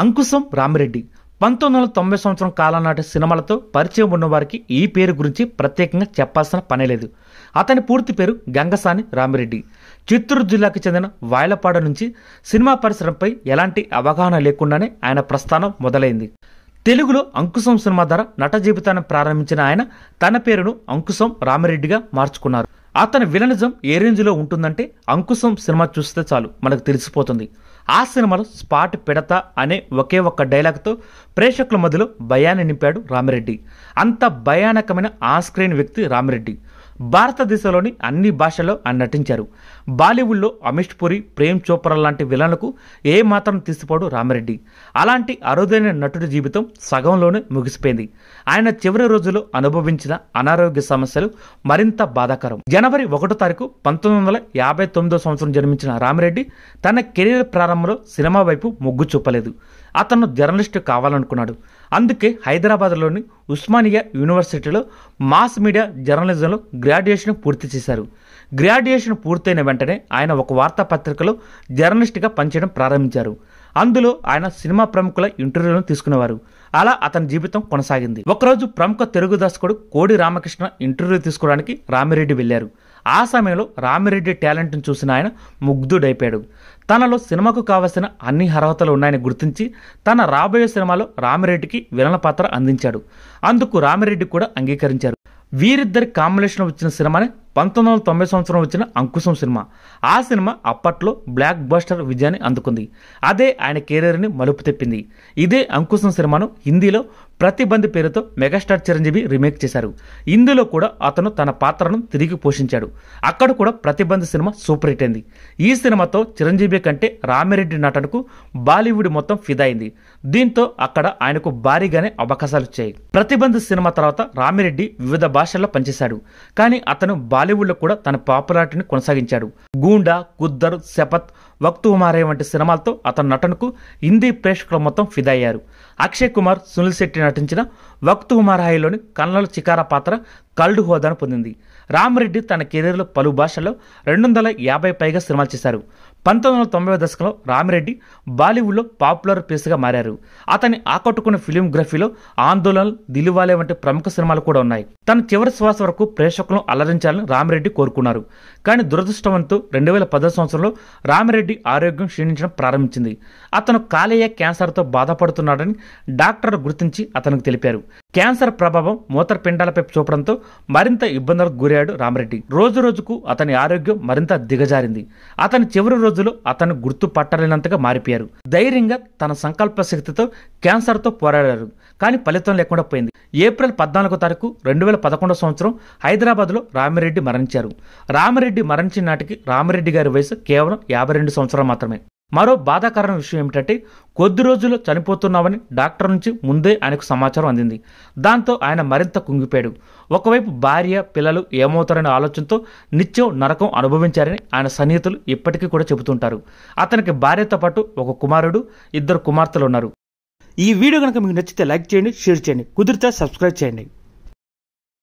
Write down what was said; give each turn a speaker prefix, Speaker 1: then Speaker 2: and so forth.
Speaker 1: అంకుశం రామిరెడ్డి పంతొమ్మిది వందల తొంభై సంవత్సరం కాలం నాటి సినిమాలతో పరిచయం ఉన్నవారికి ఈ పేరు గురించి ప్రత్యేకంగా చెప్పాల్సిన పనే లేదు అతని పూర్తి పేరు గంగసాని రామిరెడ్డి చిత్తూరు జిల్లాకు చెందిన వాయలపాడ నుంచి సినిమా పరిశ్రమపై ఎలాంటి అవగాహన లేకుండానే ఆయన ప్రస్థానం మొదలైంది తెలుగులో అంకుశం సినిమా ద్వారా నట జీవితాన్ని ప్రారంభించిన ఆయన తన పేరును అంకుశం రామిరెడ్డిగా మార్చుకున్నారు అతని విలనిజం ఏ రేంజ్లో ఉంటుందంటే అంకుశం సినిమా చూస్తే చాలు మనకు తెలిసిపోతుంది ఆ సినిమాలో స్పాట్ పెడతా అనే ఒకే ఒక్క డైలాగ్తో ప్రేక్షకుల మధ్యలో భయాన్ని నింపాడు రామిరెడ్డి అంత భయానకమైన ఆన్ స్క్రీన్ వ్యక్తి రామిరెడ్డి భారతదేశంలోని అన్ని భాషల్లో ఆయన నటించారు బాలీవుడ్లో అమిష్ పురి ప్రేమ్ చోప్రా లాంటి విలన్లకు ఏమాత్రం తీసిపోడు రామిరెడ్డి అలాంటి అరుదైన నటుడి జీవితం సగంలోనే ముగిసిపోయింది ఆయన చివరి రోజుల్లో అనుభవించిన అనారోగ్య సమస్యలు మరింత బాధాకరం జనవరి ఒకటో తారీఖు పంతొమ్మిది వందల యాభై తొమ్మిదో సంవత్సరం జన్మించిన రామరెడ్డి తన కెరీర్ ప్రారంభంలో సినిమా వైపు మొగ్గు చూపలేదు అతను జర్నలిస్టు కావాలనుకున్నాడు అందుకే హైదరాబాద్లోని ఉస్మానియా యూనివర్సిటీలో మాస్ మీడియా జర్నలిజంలో గ్రాడ్యుయేషన్ పూర్తి చేశారు గ్రాడ్యుయేషన్ పూర్తయిన వెంటనే ఆయన ఒక వార్తాపత్రికలో జర్నలిస్ట్గా పనిచేయడం ప్రారంభించారు అందులో ఆయన సినిమా ప్రముఖుల ఇంటర్వ్యూలను తీసుకునేవారు అలా అతని జీవితం కొనసాగింది ఒకరోజు ప్రముఖ తెలుగు దర్శకుడు కోడి రామకృష్ణ ఇంటర్వ్యూ తీసుకోవడానికి రామిరెడ్డి వెళ్ళారు ఆ సమయంలో రామిరెడ్డి టాలెంట్ను చూసిన ఆయన ముగ్ధుడైపోయాడు తనలో సినిమాకు కావలసిన అన్ని అర్హతలు ఉన్నాయని గుర్తించి తన రాబోయే సినిమాలో రామిరెడ్డికి విలన పాత్ర అందించాడు అందుకు రామిరెడ్డి కూడా అంగీకరించారు వీరిద్దరి కాంబినేషన్ వచ్చిన సినిమాని పంతొమ్మిది వందల తొంభై సంవత్సరం వచ్చిన అంకుశం సినిమా ఆ సినిమా అప్పట్లో బ్లాక్ బస్టర్ విజయాన్ని అందుకుంది అదే ఆయన కెరీర్ని మలుపు తెప్పింది ఇదే అంకుశం సినిమాను హిందీలో ప్రతిబంధి పేరుతో మెగాస్టార్ చిరంజీవి రీమేక్ చేశారు ఇందులో కూడా అతను తన పాత్రను తిరిగి పోషించాడు అక్కడ కూడా ప్రతిబంధి సినిమా సూపర్ హిట్ అయింది ఈ సినిమాతో చిరంజీవి కంటే రామిరెడ్డి నటనకు బాలీవుడ్ మొత్తం ఫిదా అయింది దీంతో అక్కడ ఆయనకు భారీగానే అవకాశాలు వచ్చాయి ప్రతిబంధ సినిమా తర్వాత రామిరెడ్డి వివిధ భాషల్లో పనిచేశాడు కానీ అతను బాలీవుడ్లో కూడా తన పాపులారిటీని కొనసాగించాడు గూండా గుద్దర్ శపత్ వక్తు మారే వంటి సినిమాలతో అతని నటనకు హిందీ ప్రేక్షకుల మొత్తం ఫిదా అయ్యారు అక్షయ్ కుమార్ సునీల్ శెట్టి నటించిన వక్తు హుమార్ హాయిలోని కన్నల చికార పాత్ర కల్డు హోదాను పొందింది రామరెడ్డి తన కెరీర్లో పలు భాషల్లో రెండు వందల యాభై పైగా సినిమాలు చేశారు పంతొమ్మిది వందల తొంభై దశకంలో రామిరెడ్డి బాలీవుడ్లో పాపులర్ పేస్గా మారారు అతని ఆకట్టుకున్న ఫిలింగ్రఫీలో ఆందోళన దిలివాలే వంటి ప్రముఖ సినిమాలు కూడా ఉన్నాయి తన చివరి శ్వాస వరకు ప్రేక్షకులను అలరించాలని రామిరెడ్డి కోరుకున్నారు కానీ దురదృష్టవంతు రెండు వేల పదో సంవత్సరంలో రామిరెడ్డి రెడ్డి ఆరోగ్యం క్షీణించడం ప్రారంభించింది అతను కాలేయ క్యాన్సర్తో బాధపడుతున్నాడని డాక్టర్ గుర్తించి అతనికి తెలిపారు క్యాన్సర్ ప్రభావం మూత్రపిండాలపై చూపడంతో మరింత ఇబ్బందులకు గురయ్యాడు రామరెడ్డి రోజు రోజుకు అతని ఆరోగ్యం మరింత దిగజారింది అతని చివరి రోజులు అతను గుర్తు పట్టలేనంతగా మారిపోయారు ధైర్యంగా తన సంకల్ప శక్తితో క్యాన్సర్తో పోరాడారు కానీ ఫలితం లేకుండా పోయింది ఏప్రిల్ పద్నాలుగో తారీఖు రెండు వేల పదకొండో సంవత్సరం హైదరాబాద్లో రామిరెడ్డి మరణించారు రామిరెడ్డి మరణించిన నాటికి రామిరెడ్డి గారి వయసు కేవలం యాభై రెండు సంవత్సరాలు మాత్రమే మరో బాధాకరమైన విషయం ఏమిటంటే కొద్ది రోజులు చనిపోతున్నామని డాక్టర్ నుంచి ముందే ఆయనకు సమాచారం అందింది దాంతో ఆయన మరింత కుంగిపోయాడు ఒకవైపు భార్య పిల్లలు ఏమవుతారనే ఆలోచనతో నిత్యం నరకం అనుభవించారని ఆయన సన్నిహితులు ఇప్పటికీ కూడా చెబుతుంటారు అతనికి భార్యతో పాటు ఒక కుమారుడు ఇద్దరు కుమార్తెలు ఉన్నారు ఈ వీడియో కనుక మీకు నచ్చితే లైక్ చేయండి షేర్ చేయండి కుదిరితే సబ్స్క్రైబ్ చేయండి